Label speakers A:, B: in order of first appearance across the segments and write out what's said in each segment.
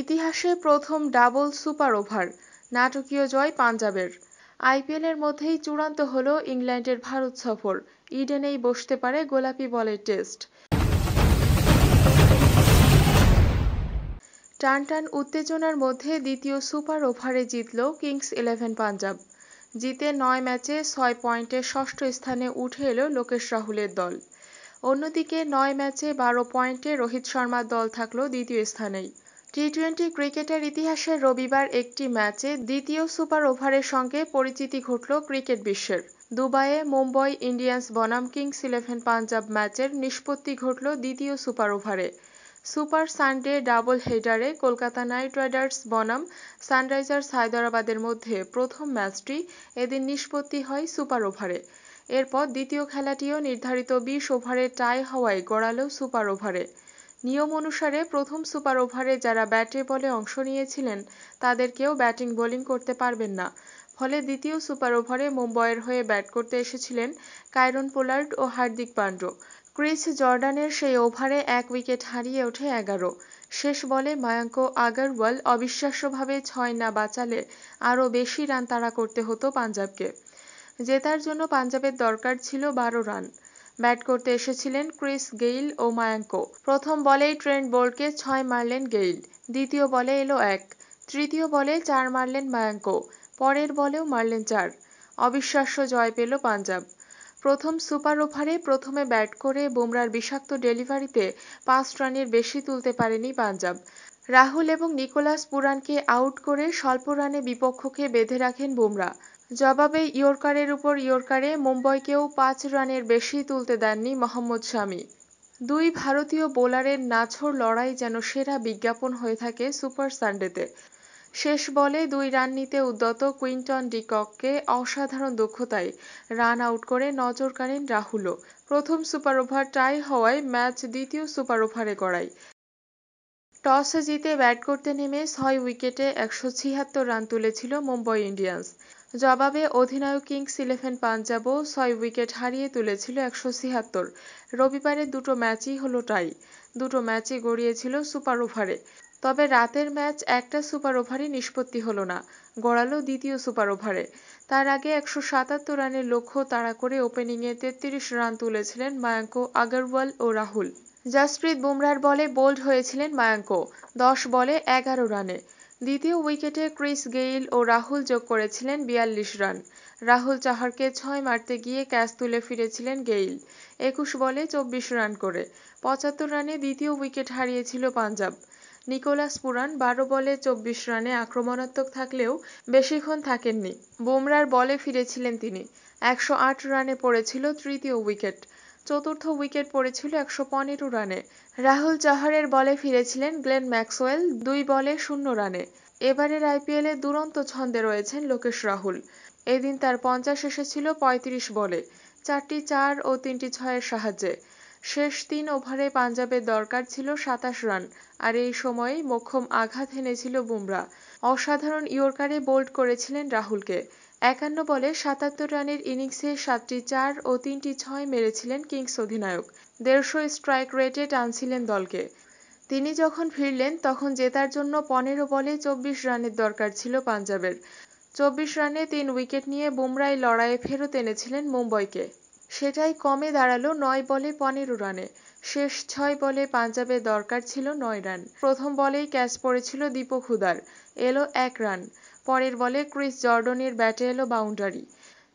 A: ইতিহাসে প্রথম double super over নাটকীয় জয় পাঞ্জাবের আইপিএলের মধ্যেই চূড়ান্ত হলো ইংল্যান্ডের ভারত সফর ইডেনেই বসতে পারে গোলাপি বলের টেস্ট টান টান উত্তেজনার মধ্যে দ্বিতীয় সুপার ওভারে জিতল কিংস ইলেভেন পাঞ্জাব জিতে নয় ম্যাচে ছয় পয়েন্টে ষষ্ঠ স্থানে উঠে এলো লোকেশ রাহুলের দল অন্যদিকে নয় ম্যাচে বারো পয়েন্টে রোহিত শর্মার দল থাকলো দ্বিতীয় স্থানেই টি টোয়েন্টি ক্রিকেটের ইতিহাসে রবিবার একটি ম্যাচে দ্বিতীয় সুপার ওভারের সঙ্গে পরিচিতি ঘটল ক্রিকেট বিশ্বের দুবাইয়ে মুম্বই ইন্ডিয়ান্স বনাম কিংস ইলেভেন পাঞ্জাব ম্যাচের নিষ্পত্তি ঘটল দ্বিতীয় সুপার ওভারে সুপার সানডে ডাবল হেডারে কলকাতা নাইট রাইডার্স বনাম সানরাইজার্স হায়দরাবাদের মধ্যে প্রথম ম্যাচটি এদিন নিষ্পত্তি হয় সুপার ওভারে এরপর দ্বিতীয় খেলাটিও নির্ধারিত বিশ ওভারে টাই হওয়ায় গড়াল সুপার ওভারে নিয়ম অনুসারে প্রথম সুপার ওভারে যারা ব্যাটে বলে অংশ নিয়েছিলেন তাদের কেউ ব্যাটিং বোলিং করতে পারবেন না ফলে দ্বিতীয় সুপার ওভারে মুম্বইয়ের হয়ে ব্যাট করতে এসেছিলেন কাইরন পোলার্ড ও হার্দিক পান্ড ক্রিস জর্ডানের সেই ওভারে এক উইকেট হারিয়ে ওঠে এগারো শেষ বলে মায়াঙ্ক আগারওয়াল অবিশ্বাস্যভাবে ছয় না বাঁচালে আরও বেশি রান তাড়া করতে হতো পাঞ্জাবকে জেতার জন্য পাঞ্জাবের দরকার ছিল বারো রান ব্যাট করতে এসেছিলেন ক্রিস গেইল ও মায়াঙ্ক প্রথম বলেই ট্রেন্ট বোল্টকে ছয় মারলেন গেইল দ্বিতীয় বলে এলো এক তৃতীয় বলে চার মারলেন মায়াঙ্ক পরের বলেও মারলেন চার অবিশ্বাস্য জয় পেল পাঞ্জাব প্রথম সুপার ওভারে প্রথমে ব্যাট করে বুমরার বিষাক্ত ডেলিভারিতে পাঁচ রানের বেশি তুলতে পারেনি পাঞ্জাব রাহুল এবং নিকোলাস পুরানকে আউট করে স্বল্প রানে বিপক্ষকে বেঁধে রাখেন বুমরা জবাবে ইয়র্কারের উপর ইয়র্কারে মুম্বইকেও পাঁচ রানের বেশি তুলতে দেননি মোহাম্মদ শামি দুই ভারতীয় বোলারের নাছোড় লড়াই যেন সেরা বিজ্ঞাপন হয়ে থাকে সুপার সানডেতে শেষ বলে দুই রান নিতে উদ্যত কুইন্টন ডিককে অসাধারণ দক্ষতায় রান আউট করে নজর কাড়েন রাহুলও প্রথম সুপার ওভার টাই হওয়ায় ম্যাচ দ্বিতীয় সুপার ওভারে গড়ায় টসে জিতে ব্যাট করতে নেমে ছয় উইকেটে একশো ছিয়াত্তর রান তুলেছিল মুম্বই ইন্ডিয়ান্স জবাবে অধিনায়ক কিংস ইলেভেন পাঞ্জাবও ছয় উইকেট হারিয়ে তুলেছিল একশো ছিয়াত্তর রবিবারের দুটো ম্যাচই হলো টাই দুটো ম্যাচই গড়িয়েছিল সুপার ওভারে তবে রাতের ম্যাচ একটা সুপার ওভারই নিষ্পত্তি হলো না গড়ালো দ্বিতীয় সুপার ওভারে তার আগে একশো সাতাত্তর রানের লক্ষ্য তাড়া করে ওপেনিংয়ে তেত্রিশ রান তুলেছিলেন মায়াঙ্ক আগরওয়াল ও রাহুল জাসপ্রীত বুমরার বলে বোল্ড হয়েছিলেন মায়াঙ্ক দশ বলে এগারো রানে দ্বিতীয় উইকেটে ক্রিস গেইল ও রাহুল যোগ করেছিলেন বিয়াল্লিশ রান রাহুল চাহারকে ছয় মারতে গিয়ে ক্যাচ তুলে ফিরেছিলেন গেইল একুশ বলে চব্বিশ রান করে পঁচাত্তর রানে দ্বিতীয় উইকেট হারিয়েছিল পাঞ্জাব নিকোলাস পুরান বারো বলে চব্বিশ রানে আক্রমণাত্মক থাকলেও বেশিক্ষণ থাকেননি বুমরার বলে ফিরেছিলেন তিনি একশো আট রানে পড়েছিল তৃতীয় উইকেট চতুর্থ উইকেট পড়েছিল একশো পনেরো রানে রাহুল চাহারের বলে ফিরেছিলেন গ্লেন ম্যাক্সওয়েল দুই বলে শূন্য রানে এবারের আইপিএলে দুরন্ত ছন্দে রয়েছেন লোকেশ রাহুল এদিন তার পঞ্চাশ এসেছিল ৩৫ বলে চারটি চার ও তিনটি ছয়ের সাহায্যে শেষ তিন ওভারে পাঞ্জাবের দরকার ছিল সাতাশ রান আর এই সময়ে মোক্ষম আঘাত হেনেছিল বুমরা অসাধারণ ইয়র্কারে বোল্ড করেছিলেন রাহুলকে একান্ন বলে সাতাত্তর রানের ইনিংসে সাতটি চার ও তিনটি ছয় মেরেছিলেন কিংস অধিনায়ক দেড়শো স্ট্রাইক রেটে টানছিলেন দলকে তিনি যখন ফিরলেন তখন জেতার জন্য পনেরো বলে চব্বিশ রানের দরকার ছিল পাঞ্জাবের চব্বিশ রানে তিন উইকেট নিয়ে বুমরাই লড়াইয়ে ফেরত এনেছিলেন মুম্বইকে সেটাই কমে দাঁড়ালো নয় বলে পনেরো রানে শেষ ছয় বলে পাঞ্জাবের দরকার ছিল নয় রান প্রথম বলেই ক্যাচ পড়েছিল দীপক হুদার এলো এক রান পরের বলে ক্রিস জর্ডনের ব্যাটে এলো বাউন্ডারি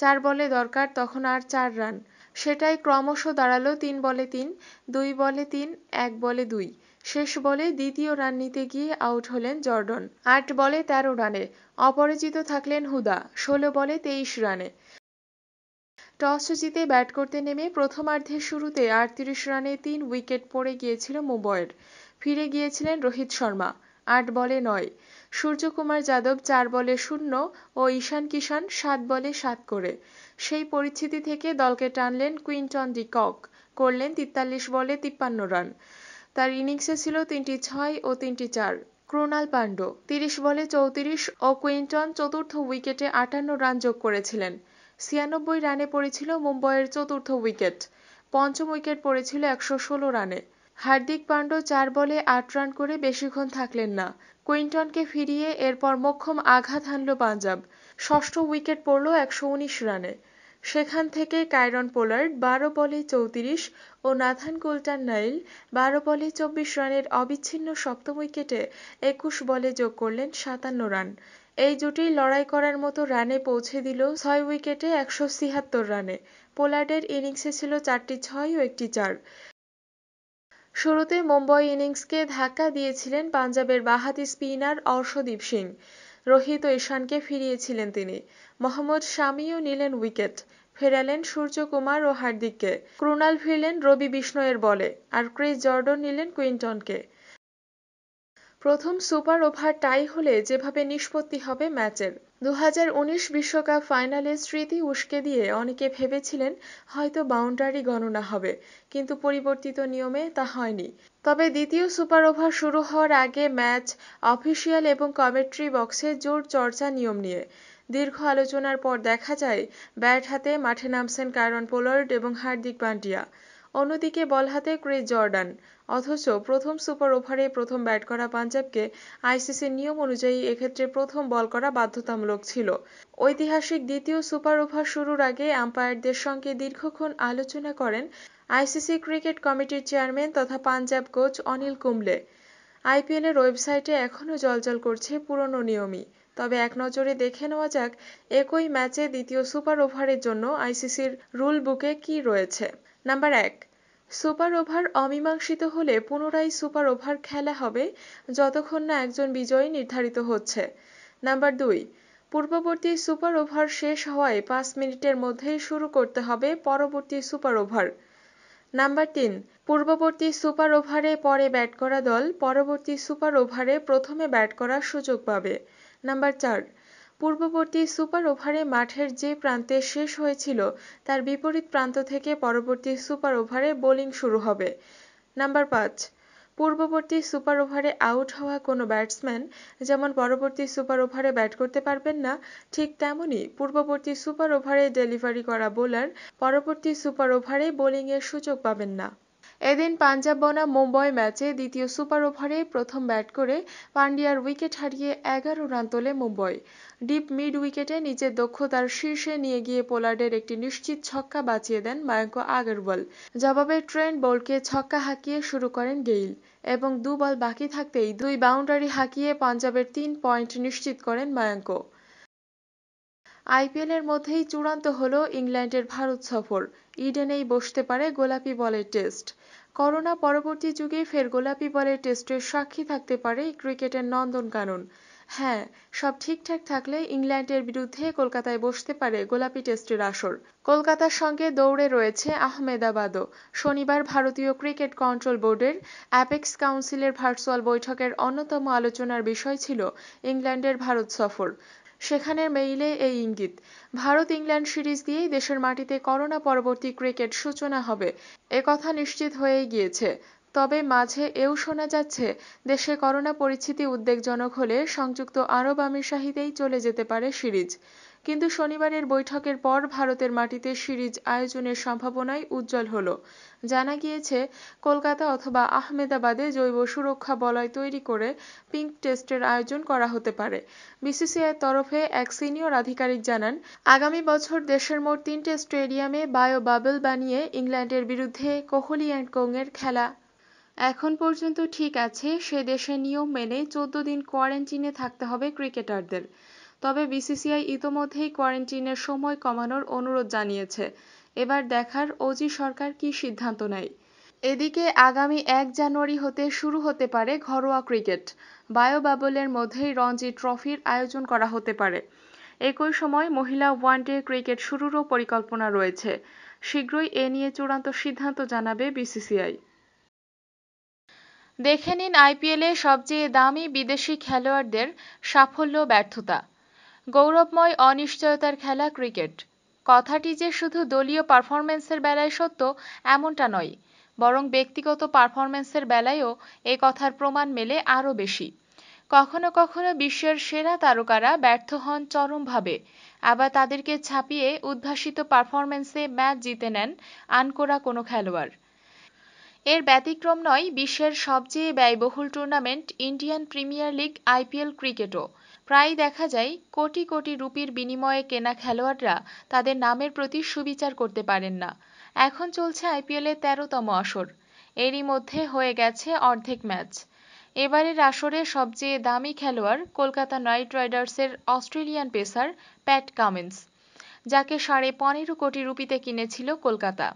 A: চার বলে দরকার তখন আর চার রান সেটাই ক্রমশ দাঁড়ালো তিন বলে তিন দুই বলে তিন এক বলে দুই শেষ বলে দ্বিতীয় রান নিতে গিয়ে আউট হলেন জর্ডন আট বলে ১৩ রানে অপরাজিত থাকলেন হুদা ১৬ বলে তেইশ রানে টস জিতে ব্যাট করতে নেমে প্রথমার্ধের শুরুতে আটত্রিশ রানে তিন উইকেট পড়ে গিয়েছিল মুম্বইয়ের ফিরে গিয়েছিলেন রোহিত শর্মা আট বলে নয় সূর্যকুমার যাদব চার বলে শূন্য ও ঈশান কিশান সাত বলে সাত করে সেই পরিস্থিতি থেকে দলকে টানলেন কুইন্টন কক করলেন তেতাল্লিশ বলে তিপ্পান্ন রান তার ইনিংসে ছিল তিনটি ছয় ও তিনটি চার ক্রোনাল পাণ্ড তিরিশ বলে চৌত্রিশ ও কুইন্টন চতুর্থ উইকেটে আটান্ন রান যোগ করেছিলেন ছিয়ানব্বই রানে পড়েছিল মুম্বইয়ের চতুর্থ উইকেট পঞ্চম উইকেট পড়েছিল একশো ষোলো রানে হার্দিক পান্ড্য চার বলে আট রান করে বেশিক্ষণ থাকলেন না কুইন্টনকে ফিরিয়ে এরপর মোক্ষম আঘাত হানল পাঞ্জাব ষষ্ঠ উইকেট পড়ল একশো উনিশ রানে সেখান থেকে কায়রন পোলার্ড বারো বলে চৌত্রিশ ও নাথান কুলটার নাইল বারো বলে চব্বিশ রানের অবিচ্ছিন্ন সপ্তম উইকেটে একুশ বলে যোগ করলেন সাতান্ন রান এই জুটি লড়াই করার মতো রানে পৌঁছে দিল ছয় উইকেটে একশো ছিয়াত্তর রানে পোলার্ডের ইনিংসে ছিল চারটি ছয় ও একটি চার শুরুতে মুম্বই ইনিংসকে ধাক্কা দিয়েছিলেন পাঞ্জাবের বাহাতি স্পিনার অর্শদীপ সিং রোহিত ঈশানকে ফিরিয়েছিলেন তিনি মোহাম্মদ শামিও নিলেন উইকেট ফেরালেন সূর্যকুমার ও হার্দিককে ক্রুনাল ফিরলেন রবি বিষ্ণয়ের বলে আর ক্রিস জর্ডন নিলেন কুইন্টনকে প্রথম সুপার ওভার টাই হলে যেভাবে নিষ্পত্তি হবে ম্যাচের দু বিশ্বকাপ ফাইনালে স্মৃতি উস্কে দিয়ে অনেকে ভেবেছিলেন হয়তো বাউন্ডারি গণনা হবে কিন্তু পরিবর্তিত নিয়মে তা হয়নি তবে দ্বিতীয় সুপার ওভার শুরু হওয়ার আগে ম্যাচ অফিসিয়াল এবং কমেন্ট্রি বক্সে জোর চর্চা নিয়ম নিয়ে দীর্ঘ আলোচনার পর দেখা যায় ব্যাট হাতে মাঠে নামছেন কায়রন পোলার্ড এবং হার্দিক পান্ডিয়া অন্যদিকে বল হাতে ক্রিস জর্ডান অথচ প্রথম সুপার ওভারে প্রথম ব্যাট করা পাঞ্জাবকে আইসিসির নিয়ম অনুযায়ী এক্ষেত্রে প্রথম বল করা বাধ্যতামূলক ছিল ঐতিহাসিক দ্বিতীয় সুপার ওভার শুরুর আগে আম্পায়ারদের সঙ্গে দীর্ঘক্ষণ আলোচনা করেন আইসিসি ক্রিকেট কমিটির চেয়ারম্যান তথা পাঞ্জাব কোচ অনিল কুম্বলে আইপিএলের ওয়েবসাইটে এখনও জলজল করছে পুরনো নিয়মই তবে এক নজরে দেখে নেওয়া যাক একই ম্যাচে দ্বিতীয় সুপার ওভারের জন্য আইসিসির রুল বুকে কি রয়েছে নাম্বার এক সুপার ওভার অমীমাংসিত হলে পুনরায় সুপার ওভার খেলা হবে যতক্ষণ না একজন বিজয়ী নির্ধারিত হচ্ছে নাম্বার দুই পূর্ববর্তী সুপার ওভার শেষ হওয়ায় পাঁচ মিনিটের মধ্যেই শুরু করতে হবে পরবর্তী সুপার ওভার নাম্বার তিন পূর্ববর্তী সুপার ওভারে পরে ব্যাট করা দল পরবর্তী সুপার ওভারে প্রথমে ব্যাট করার সুযোগ পাবে নাম্বার চার পূর্ববর্তী সুপার ওভারে মাঠের যে প্রান্তে শেষ হয়েছিল তার বিপরীত প্রান্ত থেকে পরবর্তী সুপার ওভারে বোলিং শুরু হবে নাম্বার পাঁচ পূর্ববর্তী সুপার ওভারে আউট হওয়া কোনো ব্যাটসম্যান যেমন পরবর্তী সুপার ওভারে ব্যাট করতে পারবেন না ঠিক তেমনই পূর্ববর্তী সুপার ওভারে ডেলিভারি করা বোলার পরবর্তী সুপার ওভারে বোলিংয়ের সুযোগ পাবেন না এদিন পাঞ্জাব বনাম মুম্বই ম্যাচে দ্বিতীয় সুপার ওভারে প্রথম ব্যাট করে পান্ডিয়ার উইকেট হারিয়ে এগারো রান তোলে মুম্বই ডিপ মিড উইকেটে নিজের দক্ষতার শীর্ষে নিয়ে গিয়ে পোলার্ডের একটি নিশ্চিত ছক্কা বাঁচিয়ে দেন মায়াঙ্ক আগরওয়াল জবাবে ট্রেন্ট বোল্টকে ছক্কা হাঁকিয়ে শুরু করেন গেইল এবং দু বল বাকি থাকতেই দুই বাউন্ডারি হাঁকিয়ে পাঞ্জাবের তিন পয়েন্ট নিশ্চিত করেন মায়াঙ্ক আইপিএলের মধ্যেই চূড়ান্ত হল ইংল্যান্ডের ভারত সফর ইডেনেই বসতে পারে গোলাপি বলের টেস্ট করোনা পরবর্তী যুগে ফের গোলাপি বলের টেস্টের সাক্ষী থাকতে পারে ক্রিকেটের নন্দনকানন হ্যাঁ সব ঠিকঠাক থাকলে ইংল্যান্ডের বিরুদ্ধে কলকাতায় বসতে পারে গোলাপি টেস্টের আসর কলকাতার সঙ্গে দৌড়ে রয়েছে আহমেদাবাদও শনিবার ভারতীয় ক্রিকেট কন্ট্রোল বোর্ডের অ্যাপেক্স কাউন্সিলের ভার্চুয়াল বৈঠকের অন্যতম আলোচনার বিষয় ছিল ইংল্যান্ডের ভারত সফর সেখানের মেইলে এই ইঙ্গিত ভারত ইংল্যান্ড সিরিজ দিয়েই দেশের মাটিতে করোনা পরবর্তী ক্রিকেট সূচনা হবে একথা নিশ্চিত হয়ে গিয়েছে তবে মাঝে এও শোনা যাচ্ছে দেশে করোনা পরিস্থিতি উদ্বেগজনক হলে সংযুক্ত আরব আমিরশাহিতেই চলে যেতে পারে সিরিজ কিন্তু শনিবারের বৈঠকের পর ভারতের মাটিতে সিরিজ আয়োজনের সম্ভাবনাই উজ্জ্বল হলো জানা গিয়েছে কলকাতা অথবা আহমেদাবাদে জৈব সুরক্ষা বলয় তৈরি করে পিঙ্ক টেস্টের আয়োজন করা হতে পারে বিসিসিআইয়ের তরফে এক সিনিয়র আধিকারিক জানান আগামী বছর দেশের মোট তিনটে স্টেডিয়ামে বায়ো বাবল বানিয়ে ইংল্যান্ডের বিরুদ্ধে কোহলি অ্যান্ড কোং এর খেলা এখন পর্যন্ত ঠিক আছে সে দেশের নিয়ম মেনে চোদ্দ দিন কোয়ারেন্টিনে থাকতে হবে ক্রিকেটারদের তবে বিসিসিআই ইতোমধ্যেই কোয়ারেন্টিনের সময় কমানোর অনুরোধ জানিয়েছে এবার দেখার অজি সরকার কি সিদ্ধান্ত নেয় এদিকে আগামী এক জানুয়ারি হতে শুরু হতে পারে ঘরোয়া ক্রিকেট বায়োবাবলের মধ্যেই রঞ্জি ট্রফির আয়োজন করা হতে পারে একই সময় মহিলা ওয়ানডে ক্রিকেট শুরুরও পরিকল্পনা রয়েছে শীঘ্রই এ নিয়ে চূড়ান্ত সিদ্ধান্ত জানাবে বিসিসিআই দেখে নিন আইপিএলে সবচেয়ে দামি বিদেশি খেলোয়াড়দের সাফল্য ব্যর্থতা গৌরবময় অনিশ্চয়তার খেলা ক্রিকেট কথাটি যে শুধু দলীয় পারফরম্যান্সের বেলায় সত্য এমনটা নয় বরং ব্যক্তিগত পারফরম্যান্সের বেলায়ও এ কথার প্রমাণ মেলে আরও বেশি কখনো কখনো বিশ্বের সেরা তারকারা ব্যর্থ হন চরমভাবে আবার তাদেরকে ছাপিয়ে উদ্ভাসিত পারফরম্যান্সে ম্যাচ জিতে নেন আনকোরা কোনো খেলোয়াড় এর ব্যতিক্রম নয় বিশ্বের সবচেয়ে ব্যয়বহুল tournament Indian Premier League IPL ক্রিকেটও প্রায় দেখা যায় কোটি কোটি রুপির বিনিময়ে কেনা খেলোয়াড়রা তাদের নামের প্রতি সুবিচার করতে পারেন না এখন চলছে আইপিএলের তেরোতম আসর এরই মধ্যে হয়ে গেছে অর্ধেক ম্যাচ এবারের আসরে সবচেয়ে দামি খেলোয়াড় কলকাতা নাইট রাইডার্সের অস্ট্রেলিয়ান পেসার প্যাট কামিন্স যাকে সাড়ে পনেরো কোটি রুপিতে কিনেছিল কলকাতা